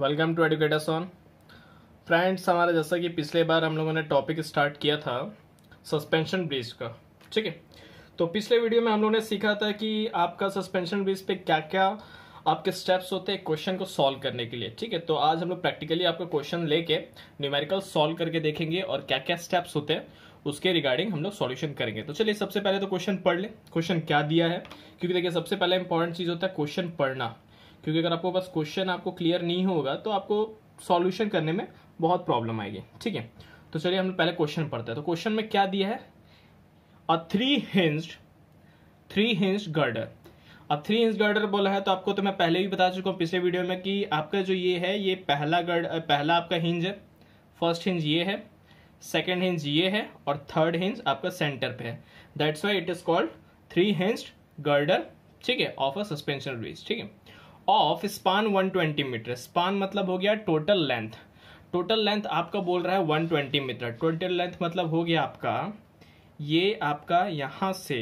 welcome to educators on friends हमारा जैसा कि पिछले बार हम लोगों ने टॉपिक स्टार्ट किया था सस्पेंशन ब्रिज का ठीक है तो पिछले वीडियो में हम लोगों ने सीखा था कि आपका सस्पेंशन ब्रिज पे क्या क्या आपके स्टेप्स होते हैं क्वेश्चन को सॉल्व करने के लिए ठीक है तो आज हम लोग प्रैक्टिकली आपका क्वेश्चन लेके न्यूमेरिकल सॉल्व करके देखेंगे और क्या क्या स्टेप्स होते हैं उसके रिगार्डिंग हम लोग सॉल्यूशन करेंगे तो चलिए सबसे पहले तो क्वेश्चन पढ़ ले क्वेश्चन क्या दिया है क्योंकि देखिए सबसे पहले इंपॉर्टेंट चीज़ होता है क्वेश्चन पढ़ना क्योंकि अगर आपको बस क्वेश्चन आपको क्लियर नहीं होगा तो आपको सॉल्यूशन करने में बहुत प्रॉब्लम आएगी ठीक है तो चलिए हम पहले क्वेश्चन पढ़ते हैं तो क्वेश्चन में क्या दिया है a three hinged three hinged girder अब थ्री इंच गर्डर बोला है तो आपको तो मैं पहले भी बता चुका हूँ पिछले वीडियो में कि आपका जो ये है ये पहला गर्ड पहला आपका हिंज है फर्स्ट हिंज ये है सेकेंड हिंज ये है और थर्ड हिंज आपका सेंटर पे है that's why it is called three hinged girder ठीक है ऑफ अ सस्पेंशन ब्रिज ठीक है ऑफ स्पान 120 मीटर स्पान मतलब हो गया टोटल लेंथ टोटल लेंथ आपका बोल रहा है 120 मीटर टोटल लेंथ मतलब हो गया आपका ये आपका यहाँ से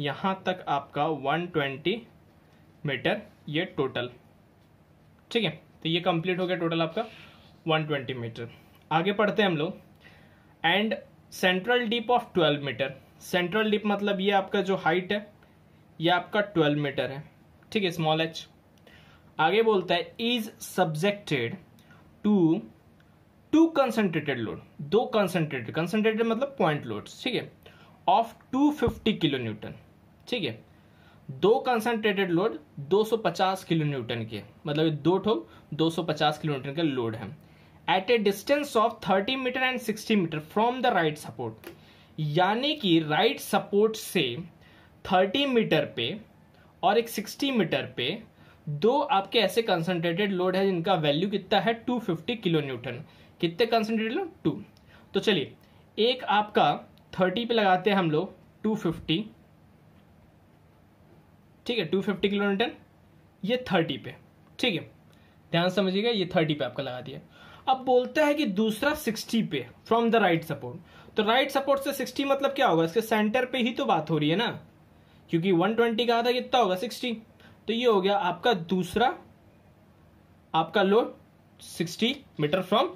यहाँ तक आपका 120 मीटर ये टोटल ठीक है तो ये कंप्लीट हो गया टोटल आपका 120 मीटर आगे पढ़ते हैं हम लोग and central dip of 12 metre central dip मतलब ये आपका जो हाइट है ये आपका 12 मीटर है ठीक है स्मॉल एच आगे बोलता है is subjected to two concentrated load दो कंसेंट्रेटेड कंसेंट्रेटेड मतलब पॉइंट लोड ठीक है ऑफ 250 किलो न्यूटन ठीक है दो कंसेंट्रेटेड लोड 250 किलो न्यूटन के मतलब दो ठो 250 किलो न्यूटन का लोड है at a distance of 30 metre and 60 metre from the right support यानी कि राइट सपोर्ट से 30 मीटर पे और एक 60 मीटर पे दो आपके ऐसे कंसनट्रेटेड लोड है जिनका वैल्यू कितना है 250 किलो न्यूटन कितने कंसनट्रेटेड लोड टू तो चलिए एक आपका 30 पे लगाते हैं हम लोग 250 ठीक है 250 किलो न्यूटन ये 30 पे ठीक है ध्यान समझिएगा ये 30 पे आपका लगा दिया अब बोलता है कि दूसरा 60 पे फ्रॉम द राइट सपोर्ट तो राइट सपोर्ट से 60 मतलब क्या होगा इसके सेंटर पे ही तो बात हो रही है ना क्योंकि 120 कहा था कितना होगा 60 तो ये हो गया आपका दूसरा आपका load 60 metre from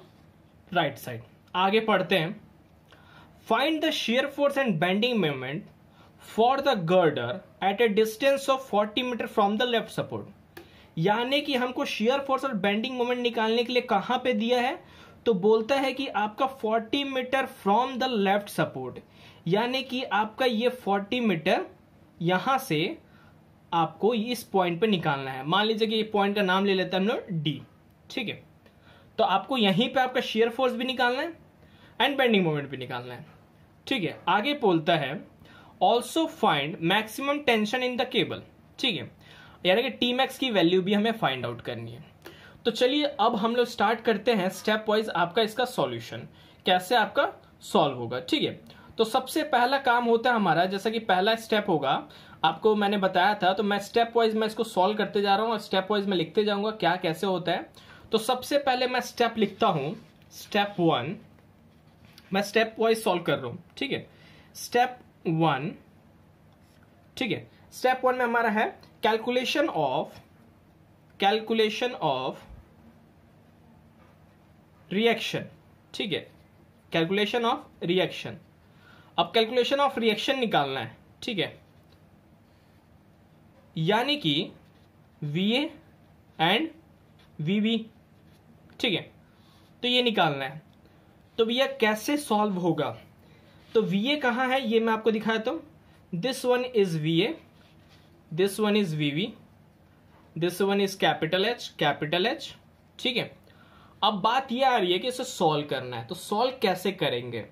right side आगे पढ़ते हैं find the shear force and bending moment for the girder at a distance of 40 metre from the left support यानी कि हमको शेयर फोर्स और बेंडिंग मोमेंट निकालने के लिए कहां पे दिया है तो बोलता है कि आपका 40 metre from the left support यानी कि आपका ये 40 मीटर यहां से आपको इस पॉइंट पे निकालना है मान लीजिए कि ये पॉइंट का नाम ले लेते हैं हम लोग डी ठीक है तो आपको यहीं पे आपका शेयर फोर्स भी निकालना है एंड बेंडिंग मोमेंट भी निकालना है ठीक है आगे बोलता है also find maximum tension in the cable ठीक है यानी कि टी मैक्स की वैल्यू भी हमें फाइंड आउट करनी है तो चलिए अब हम लोग स्टार्ट करते हैं स्टेप वाइज आपका इसका सॉल्यूशन कैसे आपका सॉल्व होगा ठीक है तो सबसे पहला काम होता है हमारा जैसा कि पहला स्टेप होगा आपको मैंने बताया था तो मैं स्टेप वाइज मैं इसको सॉल्व करते जा रहा हूँ और स्टेप वाइज मैं लिखते जाऊँगा क्या कैसे होता है तो सबसे पहले मैं स्टेप लिखता हूँ स्टेप वन मैं स्टेप वाइज सॉल्व कर रहा हूँ ठीक है स्टेप वन ठीक है स्टेप वन में हमारा है calculation of calculation of reaction ठीक है कैलकुलेशन ऑफ रिएक्शन अब कैलकुलेशन ऑफ रिएक्शन निकालना है ठीक है यानी कि वी एंड वी ठीक है तो ये निकालना है तो भैया कैसे सॉल्व होगा तो वी ए कहाँ है ये मैं आपको दिखाया था this one is V A this one is V V this one is capital H capital H ठीक है अब बात ये आ रही है कि इसे सॉल्व करना है तो सॉल्व कैसे करेंगे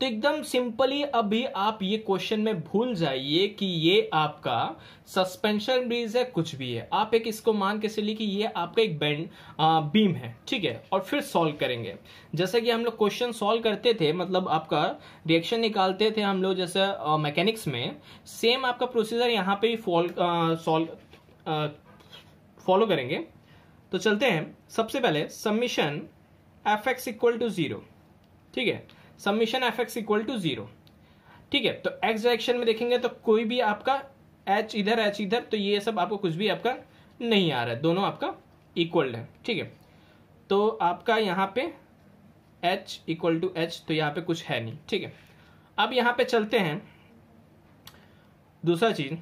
तो एकदम सिंपली अभी आप ये क्वेश्चन में भूल जाइए कि ये आपका सस्पेंशन ब्रिज है कुछ भी है आप एक इसको मान के चलिए कि ये आपका एक बैंड बीम है ठीक है और फिर सॉल्व करेंगे जैसे कि हम लोग क्वेश्चन सॉल्व करते थे मतलब आपका रिएक्शन निकालते थे हम लोग जैसे मैकेनिक्स में सेम आपका प्रोसीजर यहाँ पे भी फॉल सॉल्व फॉलो करेंगे तो चलते हैं सबसे पहले summation F X equal to zero ठीक है summation F X equal to zero ठीक है तो एक्स डायरेक्शन में देखेंगे तो कोई भी आपका एच इधर एच इधर तो ये सब आपको कुछ भी आपका नहीं आ रहा है दोनों आपका इक्वल है ठीक है तो आपका यहाँ पे एच इक्वल टू एच तो यहाँ पे कुछ है नहीं ठीक है अब यहाँ पे चलते हैं दूसरा चीज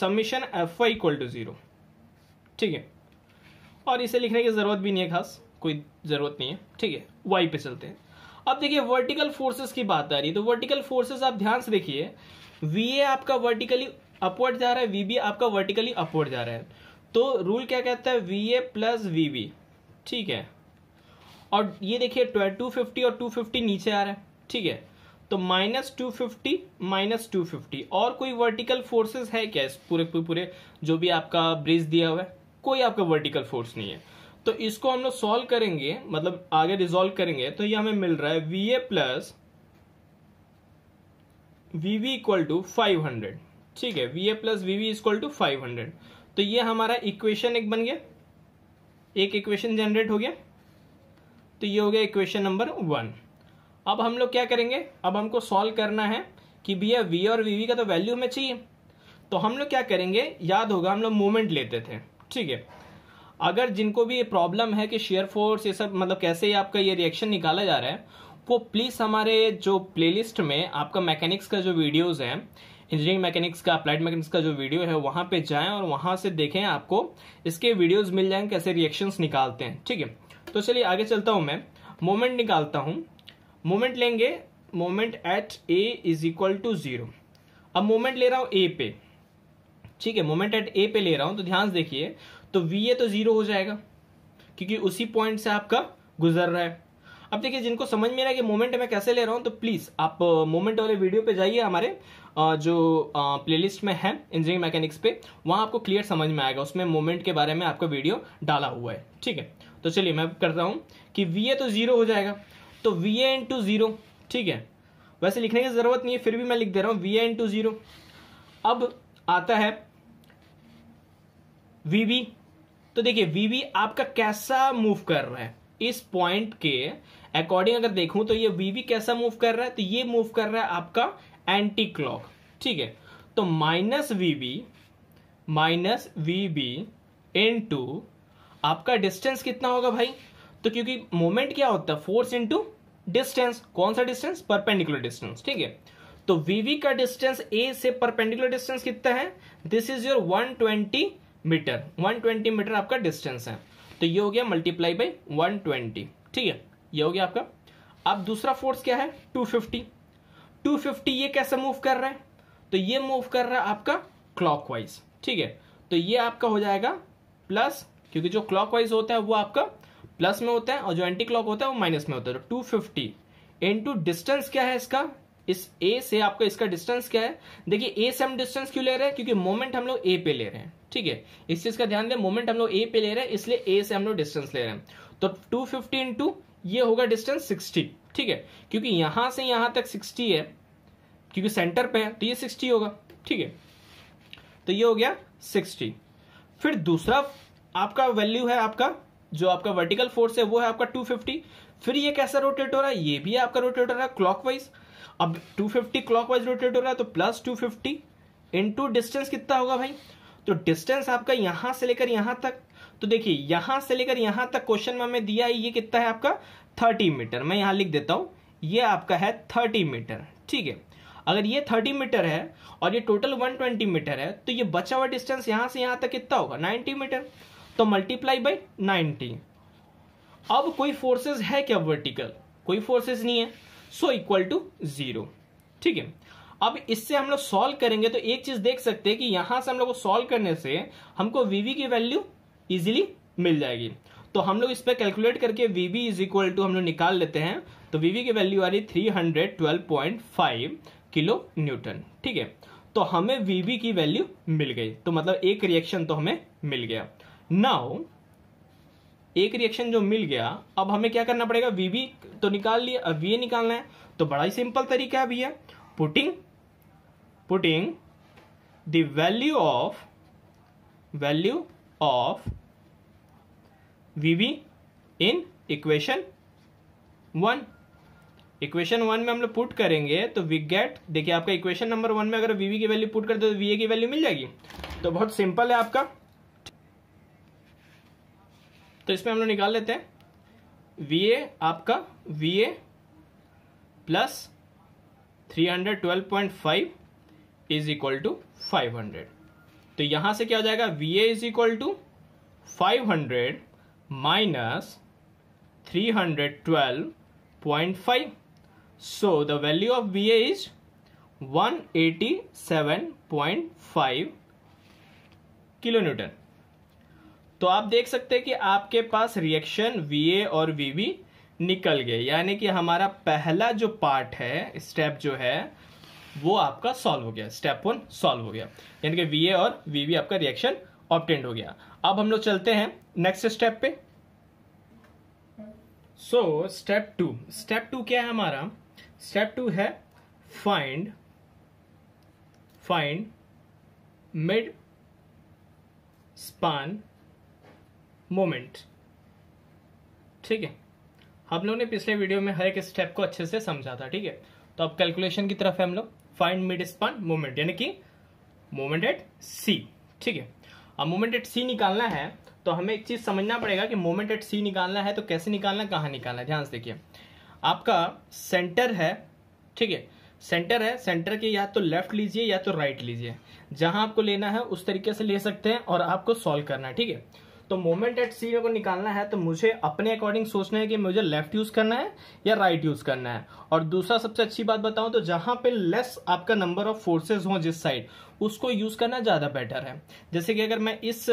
summation F Y equal to zero ठीक है और इसे लिखने की ज़रूरत भी नहीं है खास कोई ज़रूरत नहीं है ठीक है वाई पे चलते हैं अब देखिए वर्टिकल फोर्सेस की बात आ रही है तो वर्टिकल फोर्सेस आप ध्यान से देखिए वी ए आपका वर्टिकली अपवर्ड जा रहा है वी बी आपका वर्टिकली अपवर्ड जा रहा है तो रूल क्या कहता है V A plus V B ठीक है और ये देखिए टू फिफ्टी और टू फिफ्टी नीचे आ रहा है ठीक है तो minus two fifty minus two fifty और कोई वर्टिकल फोर्सेस है क्या इस पूरे पूरे जो भी आपका ब्रिज दिया हुआ है कोई आपका वर्टिकल फोर्स नहीं है तो इसको हम लोग सॉल्व करेंगे मतलब आगे रिजोल्व करेंगे तो ये हमें मिल रहा है V A plus V V equal to five hundred ठीक है V A plus V V equal to five hundred तो ये हमारा इक्वेशन एक बन गया एक इक्वेशन जनरेट हो गया तो ये हो गया इक्वेशन नंबर वन अब हम लोग क्या करेंगे अब हमको सॉल्व करना है कि भैया वी और वी वी का तो वैल्यू हमें चाहिए तो हम लोग क्या करेंगे याद होगा हम लोग मोमेंट लेते थे ठीक है अगर जिनको भी ये प्रॉब्लम है कि शेयर फोर्स ये सब मतलब कैसे आपका ये रिएक्शन निकाला जा रहा है वो प्लीज़ हमारे जो प्लेलिस्ट में आपका मैकेनिक्स का जो वीडियोज़ है इंजीनियरिंग मैकेनिक्स का अप्लाइड मैकेनिक्स का जो वीडियो है वहां पे जाएं और वहां से देखें आपको इसके वीडियोस मिल जाएंगे कैसे रिएक्शंस निकालते हैं ठीक है तो चलिए आगे चलता हूं मैं मोमेंट निकालता हूँ मोमेंट लेंगे moment at A is equal to zero अब मोमेंट ले रहा हूँ ए पे ठीक है मोमेंट एट ए पे ले रहा हूं तो ध्यान देखिए तो वी ए तो जीरो हो जाएगा क्योंकि उसी पॉइंट से आपका गुजर रहा है अब देखिए जिनको समझ में रहा है कि मोमेंट मैं कैसे ले रहा हूँ तो प्लीज़ आप मोमेंट वाले वीडियो पे जाइए हमारे जो प्लेलिस्ट में है इंजीनियरिंग मैकेनिक्स पे वहाँ आपको क्लियर समझ में आएगा उसमें मोमेंट के बारे में आपको वीडियो डाला हुआ है ठीक है तो चलिए मैं कर रहा हूँ कि वी तो ज़ीरो हो जाएगा तो वी ए इंटू ज़ीरो ठीक है वैसे लिखने की ज़रूरत नहीं है फिर भी मैं लिख दे रहा हूँ वी ए इंटू ज़ीरो अब आता है वी बी तो देखिए वीवी आपका कैसा मूव कर रहा है इस पॉइंट के अकॉर्डिंग अगर देखूं तो ये वीवी कैसा मूव कर रहा है तो ये मूव कर रहा है आपका एंटी क्लॉक ठीक है तो minus V V minus V B into आपका डिस्टेंस कितना होगा भाई तो क्योंकि मोमेंट क्या होता है फोर्स इंटू डिस्टेंस कौन सा डिस्टेंस परपेंडिकुलर डिस्टेंस ठीक है तो वीवी का डिस्टेंस ए से परपेंडिकुलर डिस्टेंस कितना है this is your 120 metre 120 metre आपका डिस्टेंस है तो ये हो गया मल्टीप्लाई बाई 120 ठीक है ये हो गया आपका अब दूसरा फोर्स क्या है 250 250 ये कैसे मूव कर रहा है तो ये मूव कर रहा है आपका क्लॉकवाइज ठीक है तो ये आपका हो जाएगा प्लस क्योंकि जो क्लॉकवाइज होता है वो आपका प्लस में होता है और जो एंटी क्लॉक होता है वो माइनस में होता है तो 250 फिफ्टी डिस्टेंस क्या है इसका इस ए से आपका इसका डिस्टेंस क्या है देखिए ए से हम डिस्टेंस क्यों ले रहे हैं क्योंकि मोमेंट हम लोग ए पे ले रहे हैं ठीक है इस चीज का ध्यान दें मोमेंट हम लोग ए पे ले रहे हैं इसलिए ए से हम लोग डिस्टेंस ले रहे हैं तो टू फिफ्टी इंटू ये होगा डिस्टेंस सिक्सटी ठीक है क्योंकि यहां से यहां तक सिक्सटी है क्योंकि सेंटर पे है तो ये सिक्सटी होगा ठीक है तो ये हो गया सिक्सटी फिर दूसरा आपका वैल्यू है आपका जो आपका वर्टिकल फोर्स है वो है आपका 250 फिर ये कैसा रोटेट हो रहा है ये भी आपका रोटेट हो रहा है क्लॉकवाइज अब 250 फिफ्टी क्लॉकवाइज रोटेट हो रहा है तो प्लस 250 फिफ्टी डिस्टेंस कितना होगा भाई तो डिस्टेंस आपका यहां से लेकर यहां तक तो देखिए यहां से लेकर यहां तक क्वेश्चन में हमें दिया है ये कितना है आपका 30 मीटर मैं यहां लिख देता हूं ये आपका है 30 मीटर ठीक है अगर ये 30 मीटर है और ये टोटल 120 मीटर है तो ये बचा हुआ डिस्टेंस यहां से यहां तक कितना होगा 90 मीटर तो मल्टीप्लाई बाई 90 अब कोई फोर्सेस है क्या वर्टिकल कोई फोर्सेस नहीं है सो इक्वल टू जीरो ठीक है अब इससे हम लोग सॉल्व करेंगे तो एक चीज देख सकते हैं कि यहां से हम लोग को सॉल्व करने से हमको वीवी की वैल्यू इजीली मिल जाएगी तो हम लोग इस पर कैलकुलेट करके वीवी इज इक्वल टू हम लोग निकाल लेते हैं तो वीवी की वैल्यू आ रही three hundred twelve point five kilo newton ठीक है तो हमें वीवी की वैल्यू मिल गई तो मतलब एक रिएक्शन तो हमें मिल गया नाउ एक रिएक्शन जो मिल गया अब हमें क्या करना पड़ेगा वीवी तो निकाल लिया अब वी निकालना है तो बड़ा ही सिंपल तरीका है भैया putting putting the value of value of V B in equation one equation one में हम लोग पुट करेंगे तो वी गेट देखिए आपका इक्वेशन नंबर वन में अगर वीवी की वैल्यू पुट करते दो तो वी की वैल्यू मिल जाएगी तो बहुत सिंपल है आपका तो इसमें हम लोग निकाल लेते हैं वी ए आपका V A plus three hundred twelve point five is equal to five hundred तो यहाँ से क्या हो जाएगा V A is equal to five hundred minus three hundred twelve point five so the value of V A is one eighty seven point five kilo newton तो आप देख सकते हैं कि आपके पास रिएक्शन वी और वी निकल गए यानी कि हमारा पहला जो पार्ट है स्टेप जो है वो आपका सॉल्व हो गया स्टेप वन सॉल्व हो गया यानी कि वी और वी आपका रिएक्शन ऑप्टेंड हो गया अब हम लोग चलते हैं नेक्स्ट स्टेप पे so step two step two क्या है हमारा स्टेप टू है find find mid span moment ठीक है हम लोग ने पिछले वीडियो में हर एक स्टेप को अच्छे से समझा था ठीक है तो अब कैलकुलेशन की तरफ है हम लोग फाइंड मिड स्पान मोमेंट यानी कि मोमेंट एट सी ठीक है अब मोमेंट एट सी निकालना है तो हमें एक चीज़ समझना पड़ेगा कि मोमेंट एट सी निकालना है तो कैसे निकालना कहाँ निकालना है ध्यान से देखिए आपका सेंटर है ठीक है सेंटर है सेंटर के या तो लेफ्ट लीजिए या तो राइट लीजिए जहां आपको लेना है उस तरीके से ले सकते हैं और आपको सॉल्व करना है ठीक है तो मोमेंट एट सी को निकालना है तो मुझे अपने अकॉर्डिंग सोचना है कि मुझे लेफ्ट यूज करना है या राइट यूज करना है और दूसरा सबसे अच्छी बात बताऊं तो जहां पे लेस आपका नंबर ऑफ फोर्सेस हो जिस साइड उसको यूज करना ज्यादा बेटर है जैसे कि अगर मैं इस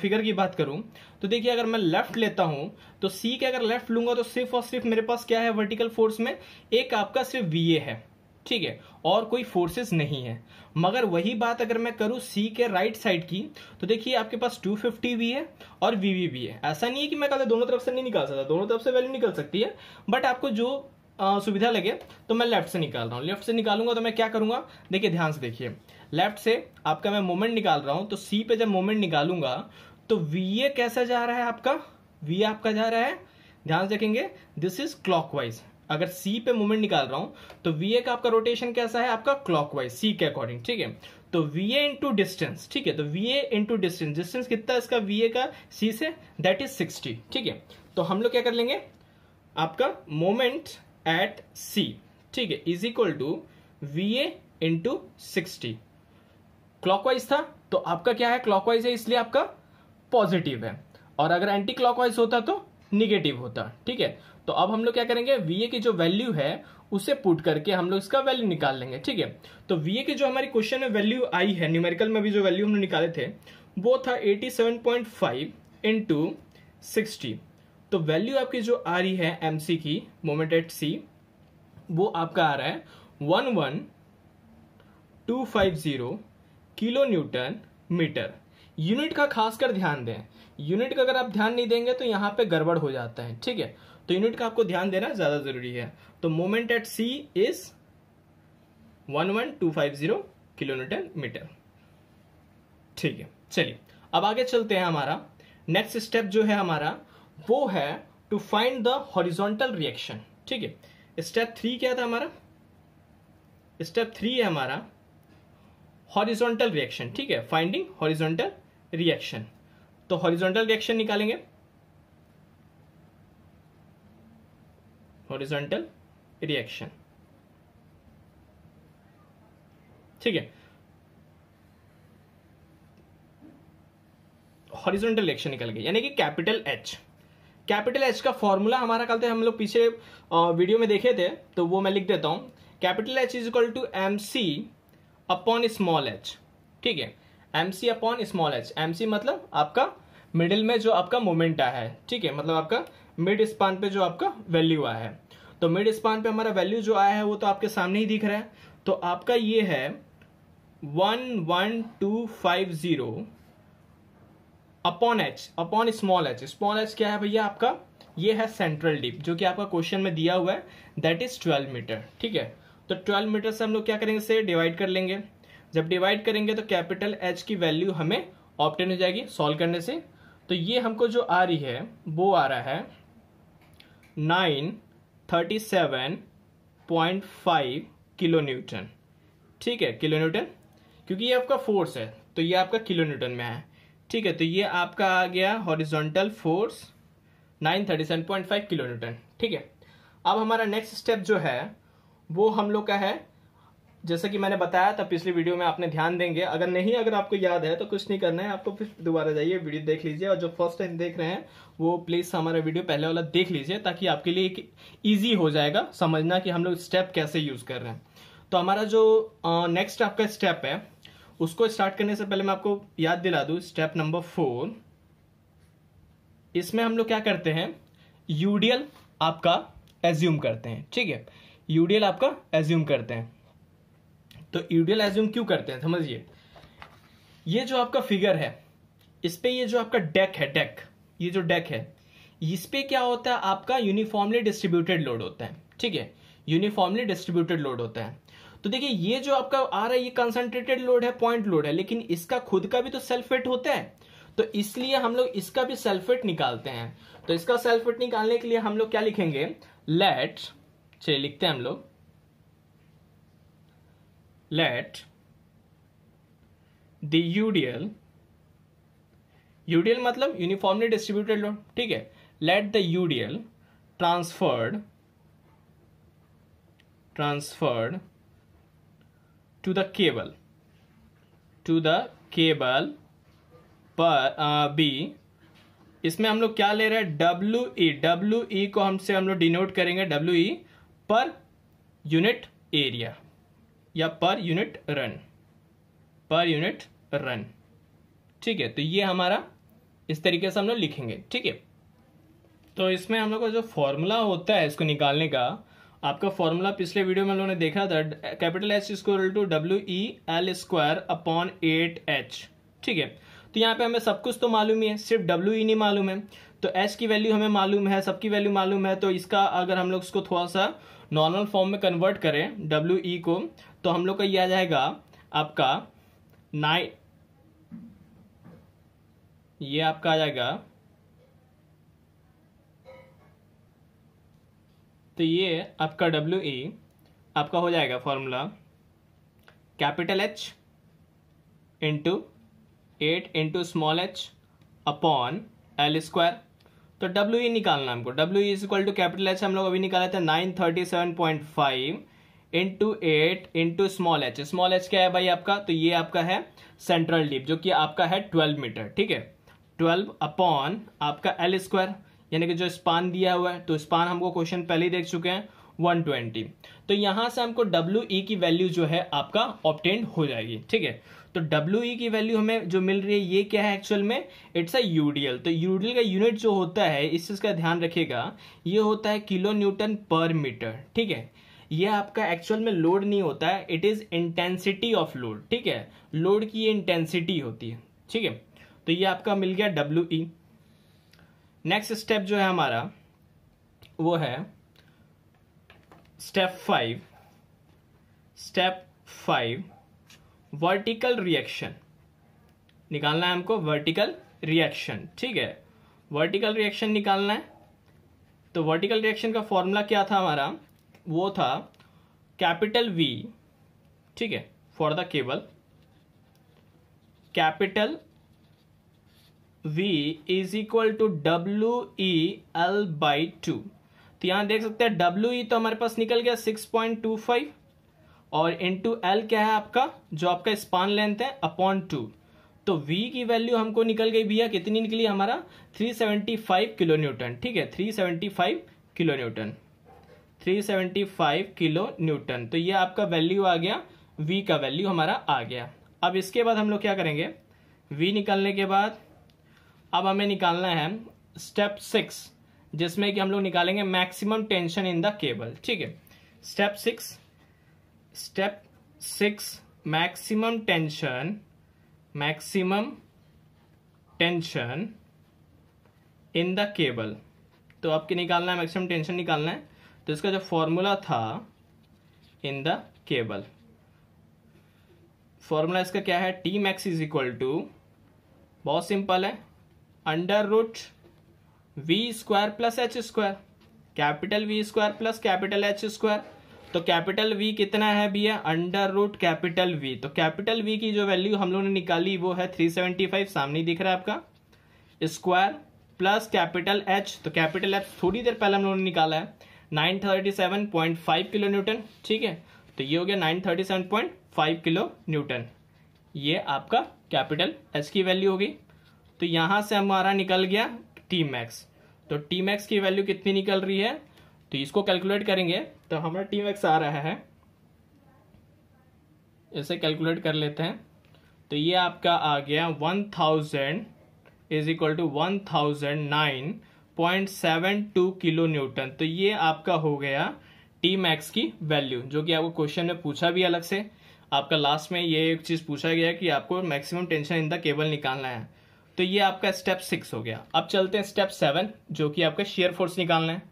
फिगर की बात करूं तो देखिए अगर मैं लेफ्ट लेता हूं तो सी के अगर लेफ्ट लूंगा तो सिर्फ और सिर्फ मेरे पास क्या है वर्टिकल फोर्स में एक आपका सिर्फ वी है ठीक है और कोई फोर्सेस नहीं है मगर वही बात अगर मैं करूँ सी के राइट साइड की तो देखिए आपके पास 250 भी है और वी वी भी है ऐसा नहीं है कि मैं कहता दोनों तरफ से नहीं निकाल सकता दोनों तरफ से वैल्यू निकल सकती है बट आपको जो आ, सुविधा लगे तो मैं लेफ्ट से निकाल रहा हूँ लेफ्ट से निकालूंगा तो मैं क्या करूँगा देखिए ध्यान से देखिए लेफ्ट से आपका मैं मोमेंट निकाल रहा हूँ तो सी पे जब मोमेंट निकालूंगा तो वी ए कैसा जा रहा है आपका वी आपका जा रहा है ध्यान से देखेंगे दिस इज क्लॉक अगर सी पे मूवमेंट निकाल रहा हूं तो वी ए का आपका रोटेशन कैसा है आपका क्लॉकवाइज सी के अकॉर्डिंग ठीक है तो वी ए इंटू डिस्टेंस ठीक है तो V A into distance distance कितना इसका वी ए का सी से दैट इज सिक्सटी ठीक है तो हम लोग क्या कर लेंगे आपका मोमेंट एट सी ठीक है is equal to V A into sixty clockwise था तो आपका क्या है क्लॉकवाइज है इसलिए आपका पॉजिटिव है और अगर एंटी क्लॉकवाइज होता तो निगेटिव होता ठीक है तो अब हम लोग क्या करेंगे वीए की जो वैल्यू है उसे पुट करके हम लोग इसका वैल्यू निकाल लेंगे ठीक है तो वीए की जो हमारी क्वेश्चन में वैल्यू आई है न्यूमेरिकल में भी जो वैल्यू हम निकाले थे वो था eighty seven point five into sixty तो वैल्यू आपकी जो आ रही है एम सी की मोमेंट एट सी वो आपका आ रहा है one one two five zero kilo newton metre unit का खासकर ध्यान दें यूनिट का अगर आप ध्यान नहीं देंगे तो यहां पे गड़बड़ हो जाता है ठीक है तो यूनिट का आपको ध्यान देना ज़्यादा ज़रूरी है तो moment at C is one one two five zero kilometre metre ठीक है चलिए अब आगे चलते हैं हमारा नेक्स्ट स्टेप जो है हमारा वो है to find the horizontal reaction ठीक है स्टेप थ्री क्या था हमारा स्टेप थ्री है हमारा हॉरिजोंटल रिएक्शन ठीक है फाइंडिंग हॉरिजोंटल रिएक्शन तो हॉरिजोंटल रिएक्शन निकालेंगे हॉरिजॉन्टल रिएक्शन ठीक है हॉरिजॉन्टल रिएक्शन निकल गई यानी कि कैपिटल एच कैपिटल एच का फॉर्मूला हमारा कल थे तो हम लोग पीछे वीडियो में देखे थे तो वो मैं लिख देता हूं capital H is equal to M C upon small H ठीक है M C upon small H M C मतलब आपका मिडिल में जो आपका मोमेंटा है ठीक है मतलब आपका मिड स्पान पे जो आपका वैल्यू आया है तो मिड स्पान पे हमारा वैल्यू जो आया है वो तो आपके सामने ही दिख रहा है तो आपका ये है one one two five zero upon H upon small H small H क्या है भैया आपका ये है सेंट्रल डीप जो कि आपका क्वेश्चन में दिया हुआ है दैट इज ट्वेल्व मीटर ठीक है तो ट्वेल्व मीटर से हम लोग क्या करेंगे से डिवाइड कर लेंगे जब डिवाइड करेंगे तो कैपिटल एच की वैल्यू हमें ऑप्टेन हो जाएगी सॉल्व करने से तो ये हमको जो आ रही है वो आ रहा है nine thirty seven point five kilo newton ठीक है किलो न्यूटन क्योंकि ये आपका फोर्स है तो ये आपका किलो न्यूटन में है ठीक है तो ये आपका आ गया horizontal force nine thirty seven point five kilo newton ठीक है अब हमारा नेक्स्ट स्टेप जो है वो हम लोग का है जैसे कि मैंने बताया था पिछली वीडियो में आपने ध्यान देंगे अगर नहीं अगर आपको याद है तो कुछ नहीं करना है आपको फिर दोबारा जाइए वीडियो देख लीजिए और जो फर्स्ट टाइम देख रहे हैं वो प्लीज़ हमारा वीडियो पहले वाला देख लीजिए ताकि आपके लिए एक ईजी हो जाएगा समझना कि हम लोग स्टेप कैसे यूज़ कर रहे हैं तो हमारा जो नेक्स्ट आपका स्टेप है उसको स्टार्ट करने से पहले मैं आपको याद दिला दूँ स्टेप नंबर फोर इसमें हम लोग क्या करते हैं यूडीएल आपका एज्यूम करते हैं ठीक है यूडीएल आपका एज्यूम करते हैं तो यूडियल एज्यूम क्यों करते हैं समझिए ये जो आपका फिगर है इस पे ये जो आपका डेक है डेक ये जो डेक है इस पे क्या होता है आपका यूनिफॉर्मली डिस्ट्रीब्यूटेड लोड होता है ठीक है यूनिफॉर्मली डिस्ट्रीब्यूटेड लोड होता है तो देखिए ये जो आपका आ रहा है ये कंसंट्रेटेड लोड है पॉइंट लोड है लेकिन इसका खुद का भी तो सेल्फ वेट होता है तो इसलिए हम लोग इसका भी सेल्फ वेट निकालते हैं तो इसका सेल्फ वेट निकालने के लिए हम लोग क्या लिखेंगे लेट चलिए लिखते हैं हम लोग let the UDL UDL मतलब यूनिफॉर्मली डिस्ट्रीब्यूटेड load ठीक है let the UDL transferred transferred to the cable to the cable पर बी इसमें हम लोग क्या ले रहे हैं डब्ल्यू ई डब्ल्यू ई को हमसे हम लोग डिनोट करेंगे W E e per unit area या per unit run per unit run ठीक है तो ये हमारा इस तरीके से हम लोग लिखेंगे ठीक है तो इसमें हम लोग का जो फॉर्मूला होता है इसको निकालने का आपका फॉर्मूला पिछले वीडियो में हम लोगों ने देखा था capital H equal to W E L square upon eight H ठीक है तो यहाँ पे हमें सब कुछ तो मालूम ही है सिर्फ डब्ल्यू ई e नहीं मालूम है तो एच की वैल्यू हमें मालूम है सबकी वैल्यू मालूम है तो इसका अगर हम लोग इसको थोड़ा सा नॉर्मल फॉर्म में कन्वर्ट करें डब्ल्यू ई e को तो हम लोग का यह आ जाएगा आपका नाइन ये आपका आ जाएगा तो ये आपका डब्ल्यू ई e, आपका हो जाएगा formula capital H into eight into small H upon L square तो डब्ल्यू ई e निकालना हमको W E is equal to capital H हम लोग अभी निकाले थे nine thirty seven point five into eight into small H small H क्या है भाई आपका तो ये आपका है सेंट्रल डीप जो कि आपका है ट्वेल्व मीटर ठीक है ट्वेल्व अपॉन आपका एल स्क्वायर यानी कि जो स्पान दिया हुआ है तो स्पान हमको क्वेश्चन पहले ही देख चुके हैं 120 तो यहां से हमको डब्ल्यू ई e की वैल्यू जो है आपका ऑप्टेंड हो जाएगी ठीक है तो डब्ल्यू e की वैल्यू हमें जो मिल रही है ये क्या है एक्चुअल में इट्स अ यूडीएल तो यूडीएल का यूनिट जो होता है इस चीज़ का ध्यान रखिएगा ये होता है किलो न्यूटन पर मीटर ठीक है ये आपका एक्चुअल में लोड नहीं होता है it is intensity of load ठीक है लोड की ये इंटेंसिटी होती है ठीक है तो ये आपका मिल गया डब्ल्यू ई नेक्स्ट स्टेप जो है हमारा वो है step five step five vertical reaction निकालना है हमको वर्टिकल रिएक्शन ठीक है वर्टिकल रिएक्शन निकालना है तो वर्टिकल रिएक्शन का फॉर्मूला क्या था हमारा वो था कैपिटल वी ठीक है for the cable capital V is equal to W E L by two तो यहां देख सकते हैं डब्ल्यू ई e तो हमारे पास निकल गया सिक्स पॉइंट टू फाइव और टू एल क्या है आपका जो आपका स्पान लेंथ है अपॉन टू तो v की वैल्यू हमको निकल गई भैया कितनी निकली हमारा 375 किलो न्यूटन ठीक है 375 किलो न्यूटन 375 किलो न्यूटन तो ये आपका वैल्यू आ गया v का वैल्यू हमारा आ गया अब इसके बाद हम लोग क्या करेंगे v निकालने के बाद अब हमें निकालना है स्टेप सिक्स जिसमें कि हम लोग निकालेंगे maximum tension in the cable ठीक है step six step 6 maximum tension maximum tension in the cable तो आपके निकालना है मैक्सिमम टेंशन निकालना है तो इसका जो फॉर्मूला था इन द केबल फॉर्मूला इसका क्या है T max is equal to बहुत सिंपल है under root V square plus H square capital V square plus capital H square तो कैपिटल वी कितना है भैया अंडर रूट कैपिटल वी तो कैपिटल वी की जो वैल्यू हम लोगों ने निकाली वो है 375 सामने दिख रहा है आपका स्क्वायर प्लस कैपिटल एच तो कैपिटल एच थोड़ी देर पहले हम लोगों ने निकाला है 937.5 किलो न्यूटन ठीक है तो ये हो गया 937.5 किलो न्यूटन ये आपका कैपिटल एच की वैल्यू होगी तो यहाँ से हमारा निकल गया टी मैक्स तो टी मैक्स की वैल्यू कितनी निकल रही है तो इसको कैलकुलेट करेंगे तो हमारा टीम एक्स आ रहा है इसे कैलकुलेट कर लेते हैं तो ये आपका आ गया one thousand is equal to one thousand nine point seven two kilo newton तो ये आपका हो गया टी मैक्स की वैल्यू जो कि आपको क्वेश्चन में पूछा भी अलग से आपका लास्ट में ये एक चीज़ पूछा गया कि आपको maximum tension in the cable निकालना है तो ये आपका स्टेप सिक्स हो गया अब चलते हैं स्टेप सेवन जो कि आपका शेयर फोर्स निकालना है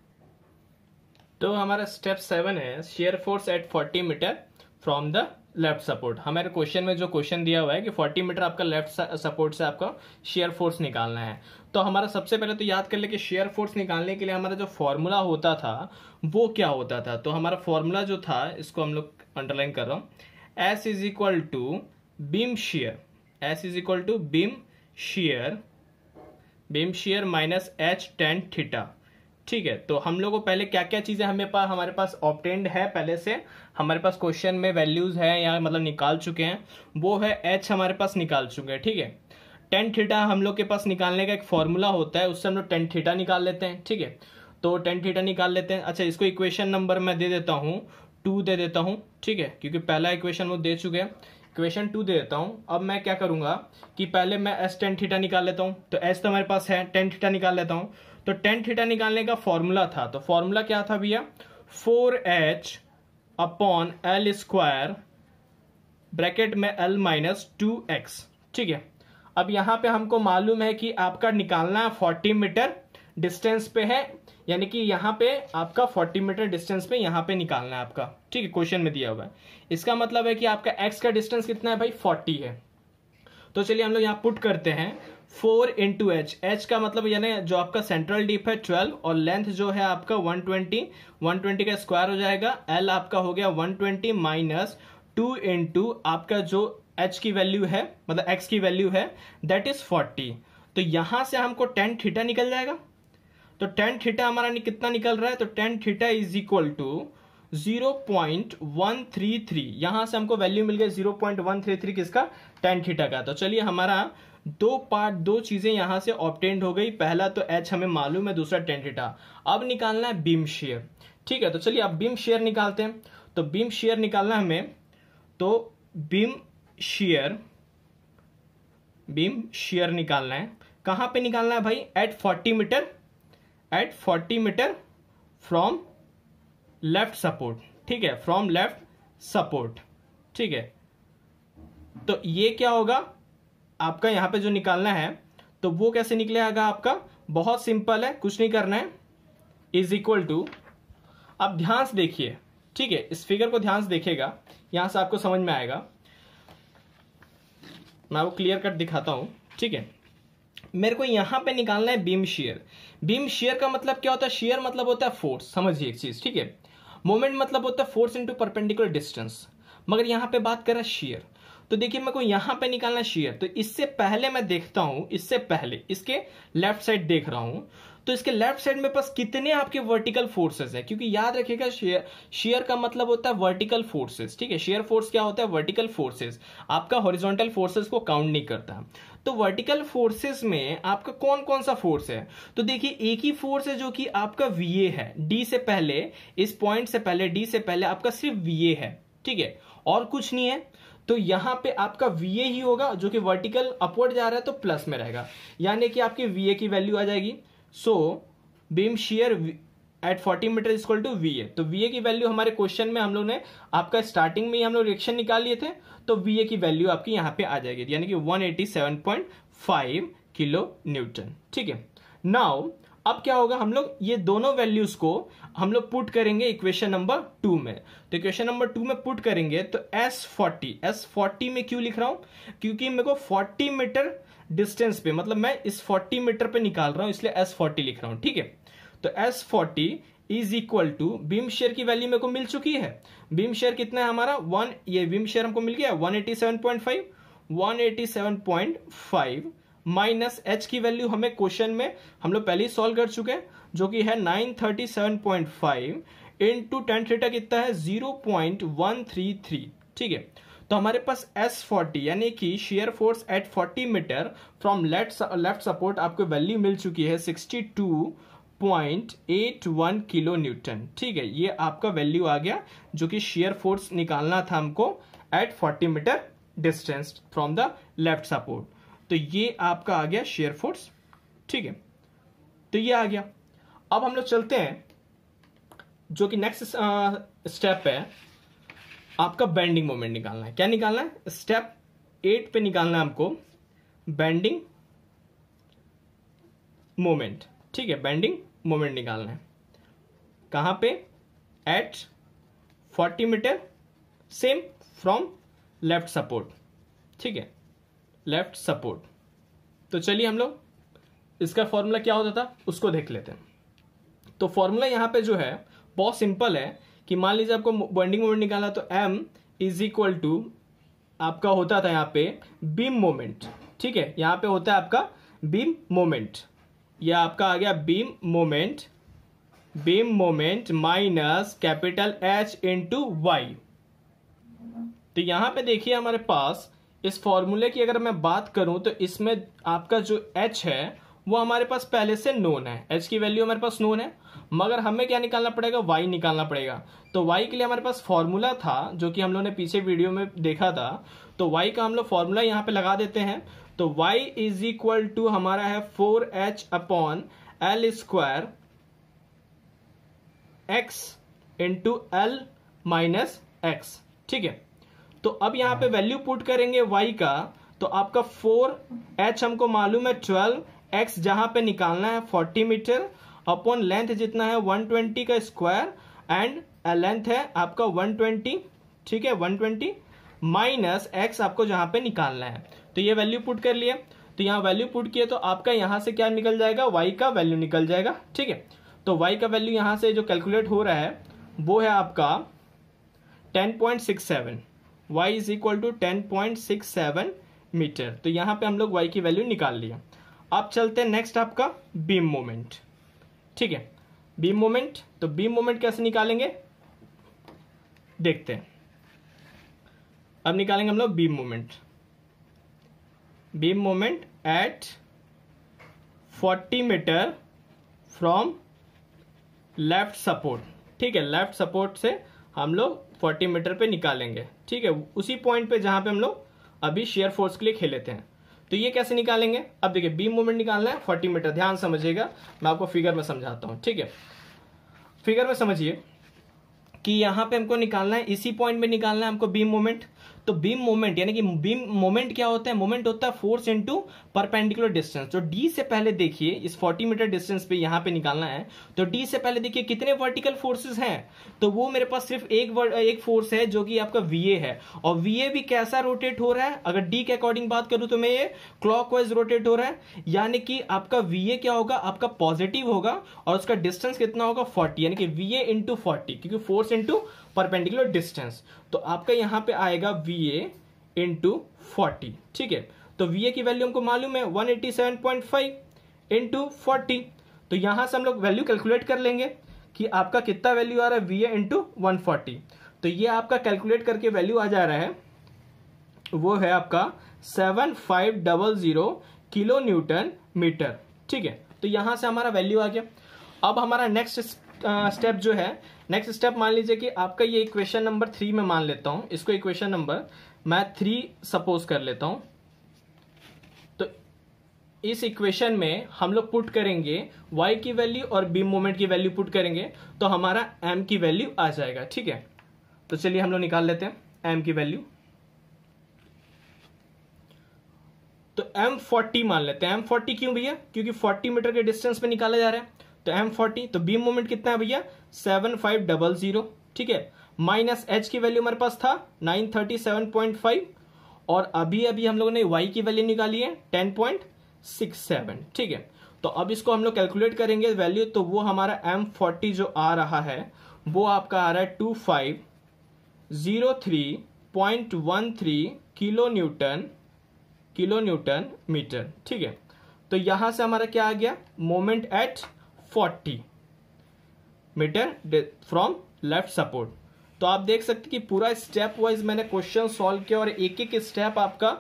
तो हमारा स्टेप सेवन है shear force at forty metre from the left support हमारे क्वेश्चन में जो क्वेश्चन दिया हुआ है कि 40 मीटर आपका लेफ्ट सपोर्ट से आपका शेयर फोर्स निकालना है तो हमारा सबसे पहले तो याद कर ले कि शेयर फोर्स निकालने के लिए हमारा जो फॉर्मूला होता था वो क्या होता था तो हमारा फॉर्मूला जो था इसको हम लोग अंडरलाइन कर रहा हूँ S is equal to beam shear S is equal to beam shear beam shear minus H tan theta ठीक है तो हम लोग को पहले क्या क्या चीज़ें हमें पास हमारे पास ऑप्टेंड है पहले से हमारे पास क्वेश्चन में वैल्यूज़ है या मतलब निकाल चुके हैं वो है एच हमारे पास निकाल चुके हैं ठीक है टेन थीटा हम लोग के पास निकालने का एक फॉर्मूला होता है उससे हम लोग टेन थीटा निकाल लेते हैं ठीक है तो टेन थीटा निकाल लेते हैं अच्छा इसको इक्वेशन नंबर मैं दे देता हूँ टू दे देता हूँ ठीक है क्योंकि पहला इक्वेशन वो दे चुके हैं इक्वेशन टू दे देता हूँ अब मैं क्या करूँगा कि पहले मैं एस टेन थीटा निकाल लेता हूँ तो एस तो हमारे पास है टेन थीटा निकाल लेता हूँ तो टेन थीटा निकालने का फॉर्मूला था तो फॉर्मूला क्या था भैया four H upon L square bracket में एल माइनस टू एक्स ठीक है अब यहां पे हमको मालूम है कि आपका निकालना है फोर्टी मीटर डिस्टेंस पे है यानी कि यहां पे आपका 40 मीटर डिस्टेंस पे यहां पे निकालना है आपका ठीक है क्वेश्चन में दिया हुआ है इसका मतलब है कि आपका x का डिस्टेंस कितना है भाई 40 है तो चलिए हम लोग यहाँ पुट करते हैं फोर टू एच एच का मतलब यानी जो आपका सेंट्रल डीप है ट्वेल्व और लेंथ जो है आपका वन ट्वेंटी वन ट्वेंटी का स्क्वायर हो जाएगा एल आपका हो गया one twenty minus two into आपका जो एच की वैल्यू है मतलब एक्स की वैल्यू है दैट इज फोर्टी तो यहां से हमको टेन थीटा निकल जाएगा तो टेन थीटा हमारा कितना निकल रहा है तो tan theta is equal to zero point one three three यहां से हमको वैल्यू मिल गया zero point one three three किसका टेन थीटा का तो चलिए हमारा दो पार्ट दो चीज़ें यहां से ऑप्टेंड हो गई पहला तो एच हमें मालूम है दूसरा टेन थीटा अब निकालना है बीम शेयर ठीक है तो चलिए अब बीम शेयर निकालते हैं तो बीम शेयर निकालना हमें तो बीम शेयर बीम शेयर निकालना है कहां पे निकालना है भाई at forty metre at forty metre from left support ठीक है फ्रॉम लेफ्ट सपोर्ट ठीक है तो ये क्या होगा आपका यहां पे जो निकालना है तो वो कैसे निकलेगा आपका बहुत सिंपल है कुछ नहीं करना है इज इक्वल टू आप ध्यान से देखिए ठीक है इस फिगर को ध्यान से देखेगा यहां से आपको समझ में आएगा मैं आपको क्लियर कट दिखाता हूं ठीक है मेरे को यहां पे निकालना है बीम शेयर बीम शेयर का मतलब क्या होता है शेयर मतलब होता है फोर्स समझिए एक चीज़ ठीक है मोमेंट मतलब होता है फोर्स इंटू परपेंडिकुलर डिस्टेंस मगर यहाँ पे बात कर रहा है शेयर तो देखिए मेरे को यहां पे निकालना शेयर तो इससे पहले मैं देखता हूं इससे पहले इसके लेफ्ट साइड देख रहा हूं तो इसके लेफ्ट साइड में पास कितने आपके वर्टिकल फोर्सेस है क्योंकि याद रखिएगा शेयर शेयर का मतलब होता है वर्टिकल फोर्सेस ठीक है शेयर फोर्स क्या होता है वर्टिकल फोर्सेस आपका हॉरिजॉन्टल फोर्सेस को काउंट नहीं करता तो वर्टिकल फोर्सेस में आपका कौन कौन सा फोर्स है तो देखिए एक ही फोर्स है जो कि आपका वीए है डी से पहले इस पॉइंट से पहले डी से पहले आपका सिर्फ वीए है ठीक है और कुछ नहीं है तो यहां पे आपका वीए ही होगा जो कि वर्टिकल अपवर्ड जा रहा है तो प्लस में रहेगा यानी कि आपके वीए की वैल्यू आ जाएगी so beam shear at 40 metre is equal to V A तो वी ए की वैल्यू हमारे क्वेश्चन में हम लोग ने आपका स्टार्टिंग में ही हम लोग रिएक्शन निकाल लिए थे तो वी ए की वैल्यू आपकी यहाँ पे आ जाएगी यानी कि 187.5 किलो न्यूटन ठीक है नाउ अब क्या होगा हम लोग ये दोनों वैल्यूज को हम लोग पुट करेंगे इक्वेशन नंबर टू में तो इक्वेशन नंबर टू में पुट करेंगे तो एस फोर्टी एस फोर्टी में क्यों लिख रहा हूं क्योंकि मेरे को फोर्टी मीटर डिस्टेंस पे मतलब मैं इस 40 मीटर पे निकाल रहा हूं इसलिए एस फोर्टी लिख रहा हूं ठीक है तो S forty is equal to beam shear की वैल्यू मेरे को मिल चुकी है बीम शेयर कितना है हमारा वन ये बीम शेयर हमको मिल गया one eighty seven point five one eighty seven point five minus H की वैल्यू हमें क्वेश्चन में हम लोग पहले ही सॉल्व कर चुके हैं जो कि है nine thirty seven point five into tan theta कितना है zero point one three three ठीक है तो हमारे पास एस फोर्टी यानी कि shear force at forty metre from left left support आपको वैल्यू मिल चुकी है sixty two point eight one kilo newton ठीक है ये आपका वैल्यू आ गया जो कि शेयर फोर्स निकालना था हमको at forty metre distance from the left support तो ये आपका आ गया शेयर फोर्स ठीक है तो ये आ गया अब हम लोग चलते हैं जो कि नेक्स्ट स्टेप है आपका बैंडिंग मोमेंट निकालना है क्या निकालना है स्टेप एट पे निकालना है आपको बैंडिंग मोमेंट ठीक है बैंडिंग मोमेंट निकालना है कहां पे at 40 metre same from left support ठीक है लेफ्ट सपोर्ट तो चलिए हम लोग इसका फॉर्मूला क्या होता था उसको देख लेते हैं तो फॉर्मूला यहां पे जो है बहुत सिंपल है कि मान लीजिए आपको बॉन्डिंग मोमेंट निकाला तो एम इज इक्वल टू आपका होता था यहाँ पे बीम मोमेंट ठीक है यहाँ पे होता है आपका बीम मोमेंट यह आपका आ गया beam moment beam moment minus capital H into Y तो यहाँ पे देखिए हमारे पास इस फॉर्मूले की अगर मैं बात करूं तो इसमें आपका जो एच है वो हमारे पास पहले से नोन है एच की वैल्यू हमारे पास नोन है मगर हमें क्या निकालना पड़ेगा वाई निकालना पड़ेगा तो वाई के लिए हमारे पास फॉर्मूला था जो कि हम लोगों ने पीछे वीडियो में देखा था तो वाई का हम लोग फॉर्मूला यहाँ पे लगा देते हैं तो वाई इज इक्वल टू हमारा है four H upon L square X into L minus X ठीक है तो अब यहाँ पे वैल्यू पुट करेंगे वाई का तो आपका फोर एच हमको मालूम है ट्वेल्व एक्स जहां पे निकालना है फोर्टी मीटर अपॉन लेंथ जितना है वन ट्वेंटी का स्क्वायर एंड लेंथ है आपका वन ट्वेंटी ठीक है वन ट्वेंटी माइनस एक्स आपको जहां पे निकालना है तो ये वैल्यू पुट कर लिए तो यहाँ वैल्यू पुट किए तो आपका यहां से क्या निकल जाएगा वाई का वैल्यू निकल जाएगा ठीक है तो वाई का वैल्यू यहाँ से जो कैलकुलेट हो रहा है वो है आपका ten point six seven Y is equal to ten point six seven metre तो यहां पे हम लोग वाई की वैल्यू निकाल लिया आप चलते हैं नेक्स्ट आपका बीम मोमेंट ठीक है बीम मोमेंट तो बीम मोमेंट कैसे निकालेंगे देखते हैं अब निकालेंगे हम लोग beam moment beam moment at 40 metre from left support ठीक है लेफ्ट सपोर्ट से हम लोग 40 मीटर पे निकालेंगे ठीक है उसी पॉइंट पे जहां पे हम लोग अभी शेयर फोर्स के लिए खेले थे तो ये कैसे निकालेंगे अब देखिए बीम मूवमेंट निकालना है फोर्टी मीटर ध्यान समझिएगा मैं आपको फिगर में समझाता हूँ ठीक है फिगर में समझिए कि यहाँ पे हमको निकालना है इसी पॉइंट में निकालना है हमको बीम मोमेंट तो बीम मोमेंट यानी कि बीम मोमेंट क्या होता है मोमेंट होता है फोर्स इंटू परपेंडिकुलर डिस्टेंस तो डी से पहले देखिए इस 40 मीटर डिस्टेंस पे यहां पे निकालना है तो डी से पहले देखिए कितने वर्टिकल फोर्सेस हैं तो वो मेरे पास सिर्फ एक वर, एक फोर्स है जो कि आपका वी है और वी भी कैसा रोटेट हो रहा है अगर डी के अकॉर्डिंग बात करूं तो मैं ये क्लॉक रोटेट हो रहा है यानी कि आपका वी क्या होगा आपका पॉजिटिव होगा और उसका डिस्टेंस कितना होगा फोर्टी यानी कि वी ए इंटू फोर्टी क्योंकि फोर्स इंटू परपेंडिकुलर डिस्टेंस तो आपका यहाँ पे आएगा वी ए इंटू फोर्टी ठीक है तो वी की वैल्यू हमको मालूम है one eighty seven point five into forty तो यहाँ से हम लोग वैल्यू कैलकुलेट कर लेंगे कि आपका कितना वैल्यू आ रहा है V A into one forty तो ये आपका कैलकुलेट करके वैल्यू आ जा रहा है वो है आपका seven five double zero kilo newton metre ठीक है तो यहाँ से हमारा वैल्यू आ गया अब हमारा नेक्स्ट स्टेप जो है नेक्स्ट स्टेप मान लीजिए कि आपका ये इक्वेशन नंबर थ्री में मान लेता हूँ इसको इक्वेशन नंबर मैं थ्री सपोज कर लेता हूँ इस इक्वेशन में हम लोग पुट करेंगे y की वैल्यू और बीम मोमेंट की वैल्यू पुट करेंगे तो हमारा m की वैल्यू आ जाएगा ठीक है तो चलिए हम लोग निकाल लेते हैं m की वैल्यू तो m 40 मान लेते हैं m 40 क्यों भैया क्योंकि 40 मीटर के डिस्टेंस में निकाला जा रहा है तो m 40 तो बीम मोमेंट कितना है भैया सेवन फाइव डबल जीरो ठीक है माइनस एच की वैल्यू हमारे पास था nine thirty seven point five और अभी अभी हम लोगों ने y की वैल्यू निकाली है टेन पॉइंट सिक्स सेवन ठीक है तो अब इसको हम लोग कैलकुलेट करेंगे वैल्यू तो वो हमारा एम फोर्टी जो आ रहा है वो आपका आ रहा है two five zero three point one three kilo newton kilo newton metre ठीक है तो यहां से हमारा क्या आ गया moment at forty metre from left support तो आप देख सकते कि पूरा स्टेप वाइज मैंने क्वेश्चन सॉल्व किया और एक एक स्टेप आपका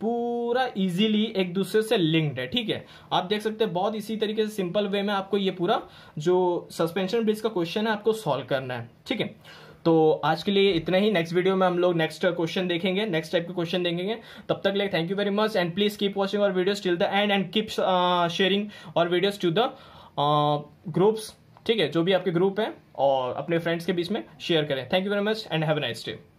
पूरा इजीली एक दूसरे से लिंक्ड है ठीक है आप देख सकते हैं बहुत इसी तरीके से सिंपल वे में आपको ये पूरा जो सस्पेंशन ब्रिज का क्वेश्चन है आपको सॉल्व करना है ठीक है तो आज के लिए इतना ही नेक्स्ट वीडियो में हम लोग नेक्स्ट क्वेश्चन देखेंगे नेक्स्ट टाइप के क्वेश्चन देखेंगे तब तक like thank you very much and please keep watching our videos till the end and keep sharing our videos to the groups ठीक है जो भी आपके ग्रुप हैं और अपने फ्रेंड्स के बीच में शेयर करें thank you very much and have nice day